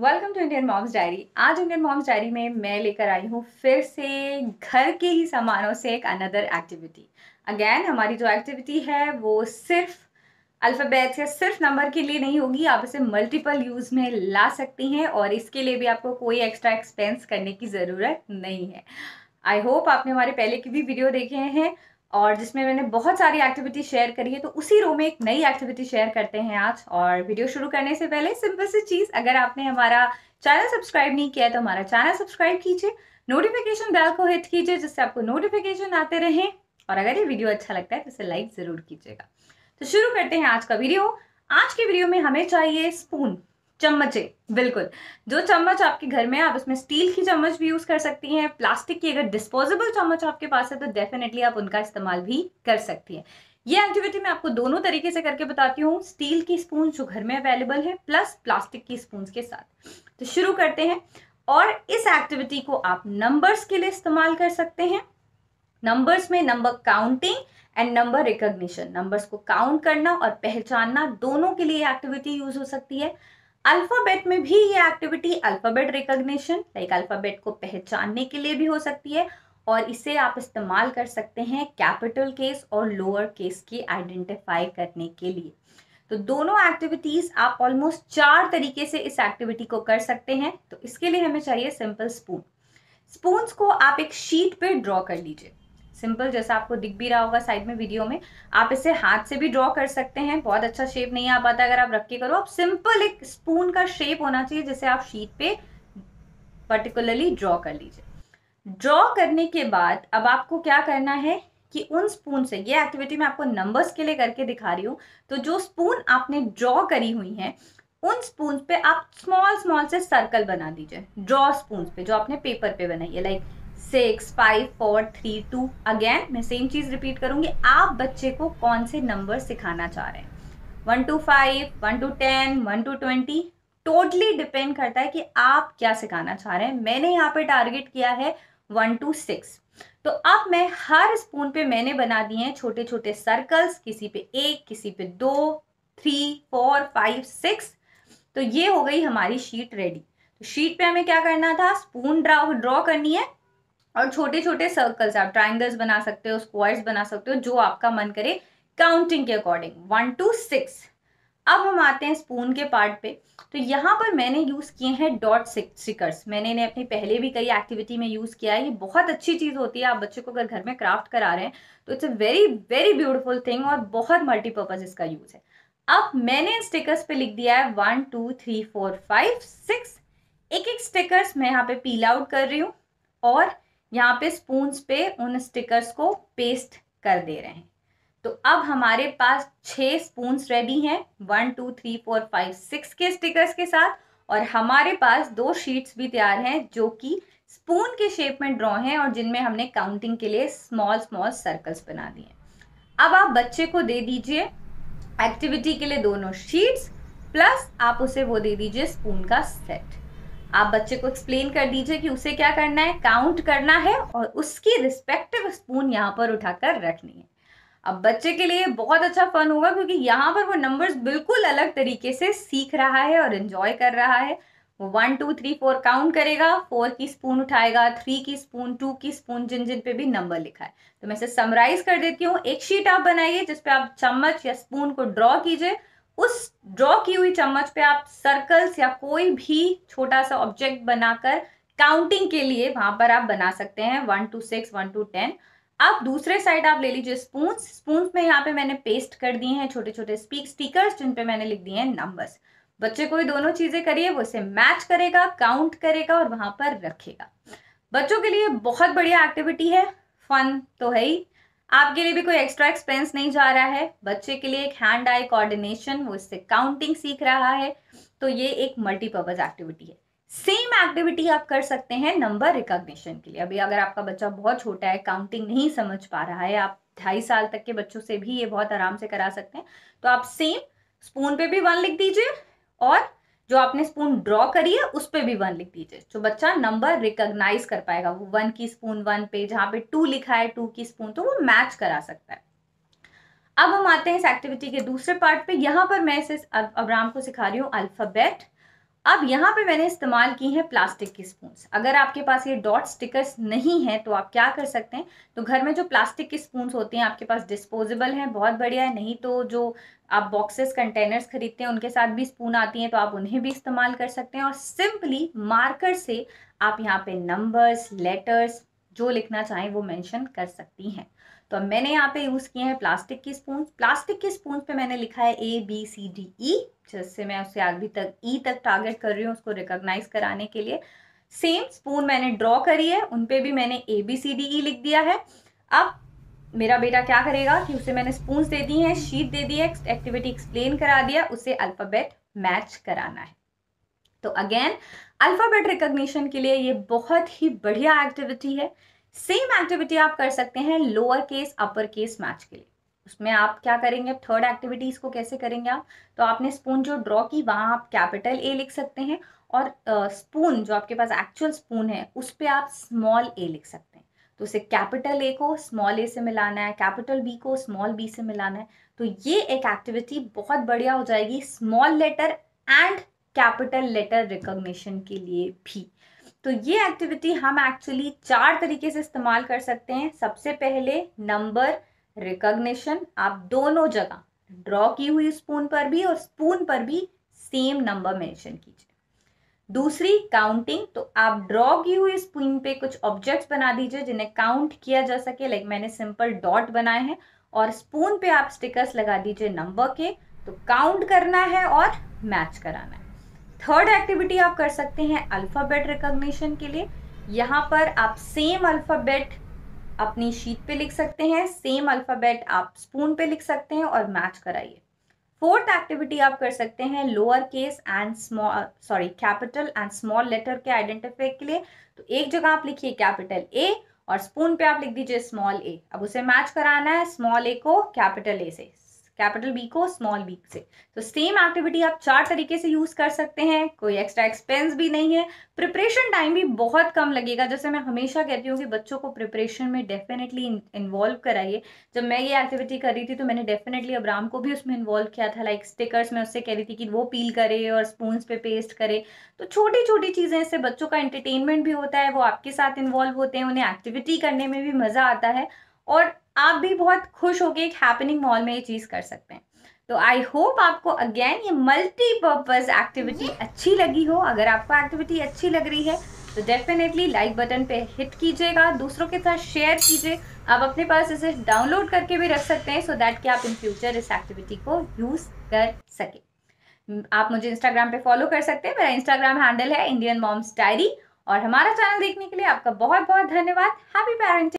Welcome to Indian Moms Diary आज Indian Moms Diary में मैं लेकर आई हूँ फिर से घर के ही सामानों से एक अनदर एक्टिविटी अगैन हमारी जो एक्टिविटी है वो सिर्फ अल्फ़ाबेट्स या सिर्फ नंबर के लिए नहीं होगी आप इसे मल्टीपल यूज़ में ला सकती हैं और इसके लिए भी आपको कोई एक्स्ट्रा एक्सपेंस करने की ज़रूरत नहीं है आई होप आपने हमारे पहले की भी वीडियो देखे हैं और जिसमें मैंने बहुत सारी एक्टिविटी शेयर करी है तो उसी रो में एक नई एक्टिविटी शेयर करते हैं आज और वीडियो शुरू करने से पहले सिंपल सी चीज़ अगर आपने हमारा चैनल सब्सक्राइब नहीं किया है तो हमारा चैनल सब्सक्राइब कीजिए नोटिफिकेशन बेल को हिट कीजिए जिससे आपको नोटिफिकेशन आते रहें और अगर ये वीडियो अच्छा लगता है तो इसे लाइक ज़रूर कीजिएगा तो शुरू करते हैं आज का वीडियो आज के वीडियो में हमें चाहिए स्पून चम्मचे बिल्कुल जो चम्मच आपके घर में है आप उसमें स्टील की चम्मच भी यूज़ कर सकती हैं प्लास्टिक की अगर डिस्पोजेबल चम्मच आपके पास है तो डेफिनेटली आप उनका इस्तेमाल भी कर सकती हैं ये एक्टिविटी मैं आपको दोनों तरीके से करके बताती हूँ स्टील की स्पून जो घर में अवेलेबल है प्लस प्लास्टिक की स्पून के साथ तो शुरू करते हैं और इस एक्टिविटी को आप नंबर्स के लिए इस्तेमाल कर सकते हैं नंबर्स में number counting and number recognition numbers को काउंट करना और पहचानना दोनों के लिए एक्टिविटी यूज हो सकती है अल्फाबेट में भी ये activity alphabet recognition like alphabet को पहचानने के लिए भी हो सकती है और इसे आप इस्तेमाल कर सकते हैं कैपिटल केस और लोअर केस की आइडेंटिफाई करने के लिए तो दोनों एक्टिविटीज़ आप ऑलमोस्ट चार तरीके से इस एक्टिविटी को कर सकते हैं तो इसके लिए हमें चाहिए सिंपल स्पून स्पून को आप एक शीट पे ड्रॉ कर लीजिए सिंपल जैसा आपको दिख भी रहा होगा साइड में वीडियो में आप इसे हाथ से भी ड्रॉ कर सकते हैं बहुत अच्छा शेप नहीं आ पाता अगर आप रख के करो आप सिंपल एक स्पून का शेप होना चाहिए जिसे आप शीट पे पर्टिकुलरली ड्रॉ कर लीजिए ड्रॉ करने के बाद अब आपको क्या करना है कि उन स्पून से ये एक्टिविटी मैं आपको नंबर्स के लिए करके दिखा रही हूँ तो जो स्पून आपने ड्रॉ करी हुई है उन स्पून पे आप स्मॉल स्मॉल से सर्कल बना दीजिए ड्रॉ स्पून पे जो आपने पेपर पे बनाई है like six five four three two again मैं सेम चीज़ रिपीट करूंगी आप बच्चे को कौन से नंबर सिखाना चाह रहे हैं one two five one two ten one two twenty totally depend करता है कि आप क्या सिखाना चाह रहे हैं मैंने यहाँ पे टारगेट किया है वन टू सिक्स तो अब मैं हर स्पून पे मैंने बना दिए हैं छोटे छोटे सर्कल्स किसी पे एक किसी पे दो थ्री फोर फाइव सिक्स तो ये हो गई हमारी शीट रेडी तो शीट पे हमें क्या करना था स्पून ड्रा ड्रॉ करनी है और छोटे छोटे सर्कल्स आप ट्राइंगल्स बना सकते हो स्क्वायर्स बना सकते हो जो आपका मन करे काउंटिंग के अकॉर्डिंग वन टू सिक्स अब हम आते हैं स्पून के पार्ट पे तो यहाँ पर मैंने यूज़ किए हैं डॉट स्टिकर्स मैंने इन्हें अपनी पहले भी कई एक्टिविटी में यूज़ किया है ये बहुत अच्छी चीज़ होती है आप बच्चों को अगर घर में क्राफ्ट करा रहे हैं तो it's a very very beautiful thing और बहुत मल्टीपर्पज़ इसका यूज़ है अब मैंने इन स्टिकर्स पे लिख दिया है one two three four five six एक एक स्टिकर्स मैं यहाँ पे पील आउट कर रही हूँ और यहाँ पे स्पून्स पे उन स्टिकर्स को पेस्ट कर दे रहे हैं तो अब हमारे पास छः स्पून रेडी हैं one two three four five six के स्टिकर्स के साथ और हमारे पास दो शीट्स भी तैयार हैं जो कि स्पून के शेप में ड्रॉ हैं और जिनमें हमने काउंटिंग के लिए स्मॉल स्मॉल सर्कल्स बना दिए अब आप बच्चे को दे दीजिए एक्टिविटी के लिए दोनों शीट्स प्लस आप उसे वो दे दीजिए स्पून का सेट आप बच्चे को एक्सप्लेन कर दीजिए कि उसे क्या करना है काउंट करना है और उसकी रिस्पेक्टिव स्पून यहाँ पर उठाकर रखनी है अब बच्चे के लिए बहुत अच्छा फन होगा क्योंकि यहाँ पर वो नंबर्स बिल्कुल अलग तरीके से सीख रहा है और इन्जॉय कर रहा है वो one two three four count करेगा फोर की स्पून उठाएगा थ्री की स्पून टू की स्पून जिन जिन पे भी नंबर लिखा है तो मैं इसे समराइज कर देती हूँ एक शीट आप बनाइए जिसपे आप चम्मच या स्पून को ड्रॉ कीजिए उस ड्रॉ की हुई चम्मच पे आप सर्कल्स या कोई भी छोटा सा ऑब्जेक्ट बनाकर काउंटिंग के लिए वहां पर आप बना सकते हैं one two six one two ten आप दूसरे साइड आप ले लीजिए स्पून स्पून में यहाँ पे मैंने पेस्ट कर दिए हैं छोटे छोटे स्पीक स्टिकर्स जिन पे मैंने लिख दिए हैं नंबर्स बच्चे को ये दोनों चीजें करिए वो इसे मैच करेगा काउंट करेगा और वहां पर रखेगा बच्चों के लिए बहुत बढ़िया एक्टिविटी है फन तो है ही आपके लिए भी कोई एक्स्ट्रा एक्सपेंस नहीं जा रहा है बच्चे के लिए एक हैंड आई कोऑर्डिनेशन वो इससे काउंटिंग सीख रहा है तो ये एक मल्टीपर्पज एक्टिविटी है सेम एक्टिविटी आप कर सकते हैं नंबर रिकॉग्निशन के लिए अभी अगर आपका बच्चा बहुत छोटा है काउंटिंग नहीं समझ पा रहा है आप ढाई साल तक के बच्चों से भी ये बहुत आराम से करा सकते हैं तो आप सेम स्पून पे भी वन लिख दीजिए और जो आपने स्पून ड्रॉ करी है उस पर भी वन लिख दीजिए जो बच्चा नंबर रिकॉग्नाइज कर पाएगा वो वन की स्पून वन पे जहां पे टू लिखा है टू की स्पून तो वो मैच करा सकता है अब हम आते हैं इस एक्टिविटी के दूसरे पार्ट पे यहां पर मैं इसे अब्राम को सिखा रही हूँ अल्फ़ाबेट अब यहाँ पे मैंने इस्तेमाल की है प्लास्टिक की स्पून अगर आपके पास ये डॉट स्टिकर्स नहीं है तो आप क्या कर सकते हैं तो घर में जो प्लास्टिक के स्पून होते हैं आपके पास डिस्पोजेबल हैं बहुत बढ़िया है नहीं तो जो आप बॉक्सेस कंटेनर्स खरीदते हैं उनके साथ भी स्पून आती हैं तो आप उन्हें भी इस्तेमाल कर सकते हैं और सिंपली मार्कर से आप यहाँ पे नंबर्स लेटर्स जो लिखना चाहें वो मैंशन कर सकती हैं तो मैंने यहाँ पे यूज़ किए हैं प्लास्टिक की स्पून प्लास्टिक की स्पून पे मैंने लिखा है A B C D E जिससे मैं उसे आगे तक ई e तक टारगेट कर रही हूँ उसको रिकॉग्नाइज कराने के लिए सेम स्पून मैंने ड्रॉ करी है उन भी मैंने A B C D E लिख दिया है अब मेरा बेटा क्या करेगा कि उसे मैंने स्पून दे दी है शीट दे दी है एक्टिविटी एक्सप्लेन करा दिया उसे अल्फ़ाबेट मैच कराना है तो अगेन अल्फ़ाबेट रिकग्निशन के लिए ये बहुत ही बढ़िया एक्टिविटी है सेम एक्टिविटी आप कर सकते हैं lower case upper case match के लिए उसमें आप क्या करेंगे थर्ड एक्टिविटीज को कैसे करेंगे आप तो आपने स्पून जो ड्रॉ की वहाँ आप कैपिटल ए लिख सकते हैं और स्पून uh, जो आपके पास एक्चुअल स्पून है उस पर आप स्मॉल ए लिख सकते हैं तो उसे कैपिटल ए को स्मॉल ए से मिलाना है कैपिटल बी को स्मॉल बी से मिलाना है तो ये एक एक्टिविटी बहुत बढ़िया हो जाएगी small letter and capital letter recognition के लिए भी तो ये एक्टिविटी हम एक्चुअली चार तरीके से इस्तेमाल कर सकते हैं सबसे पहले नंबर रिकग्निशन आप दोनों जगह ड्रॉ की हुई स्पून पर भी और स्पून पर भी सेम नंबर मेंशन कीजिए दूसरी काउंटिंग तो आप ड्रॉ की हुई स्पून पे कुछ ऑब्जेक्ट्स बना दीजिए जिन्हें काउंट किया जा सके लाइक मैंने सिंपल डॉट बनाए हैं और स्पून पे आप स्टिकर्स लगा दीजिए नंबर के तो काउंट करना है और मैच कराना है थर्ड एक्टिविटी आप कर सकते हैं अल्फ़ाबेट रिकॉग्निशन के लिए यहाँ पर आप सेम अल्फ़ाबेट अपनी शीट पे लिख सकते हैं सेम अल्फ़ाबेट आप स्पून पे लिख सकते हैं और मैच कराइए फोर्थ एक्टिविटी आप कर सकते हैं lower case and small sorry capital and small letter के आइडेंटिफाई के लिए तो एक जगह आप लिखिए कैपिटल ए और स्पून पे आप लिख दीजिए स्मॉल ए अब उसे मैच कराना है स्मॉल ए को कैपिटल ए से कैपिटल बी को स्मॉल बी से तो सेम एक्टिविटी आप चार तरीके से यूज कर सकते हैं कोई एक्स्ट्रा एक्सपेंस भी नहीं है प्रिपरेशन टाइम भी बहुत कम लगेगा जैसे मैं हमेशा कहती हूँ कि बच्चों को प्रिपरेशन में डेफिनेटली इन्वॉल्व कराइए जब मैं ये एक्टिविटी कर रही थी तो मैंने डेफिनेटली अबराम को भी उसमें इन्वॉल्व किया था लाइक स्टिकर्स में उससे कह रही थी कि वो पील करे और स्पून पे पेस्ट करे तो छोटी छोटी चीज़ें इससे बच्चों का एंटरटेनमेंट भी होता है वो आपके साथ इन्वॉल्व होते हैं उन्हें एक्टिविटी करने में भी मज़ा आता है और आप भी बहुत खुश होकर एक हैपनिंग मॉल में ये चीज़ कर सकते हैं तो आई होप आपको अगेन ये मल्टीपर्पज़ हम्म। एक्टिविटी अच्छी लगी हो अगर आपको एक्टिविटी अच्छी लग रही है तो डेफिनेटली लाइक बटन पे हिट कीजिएगा दूसरों के साथ शेयर कीजिए आप अपने पास इसे डाउनलोड करके भी रख सकते हैं सो so दैट कि आप इन फ्यूचर इस एक्टिविटी को यूज़ कर सके आप मुझे इंस्टाग्राम पे फॉलो कर सकते हैं मेरा इंस्टाग्राम हैंडल है इंडियन मॉम्स डायरी और हमारा चैनल देखने के लिए आपका बहुत बहुत धन्यवाद हैप्पी पेरेंटिंग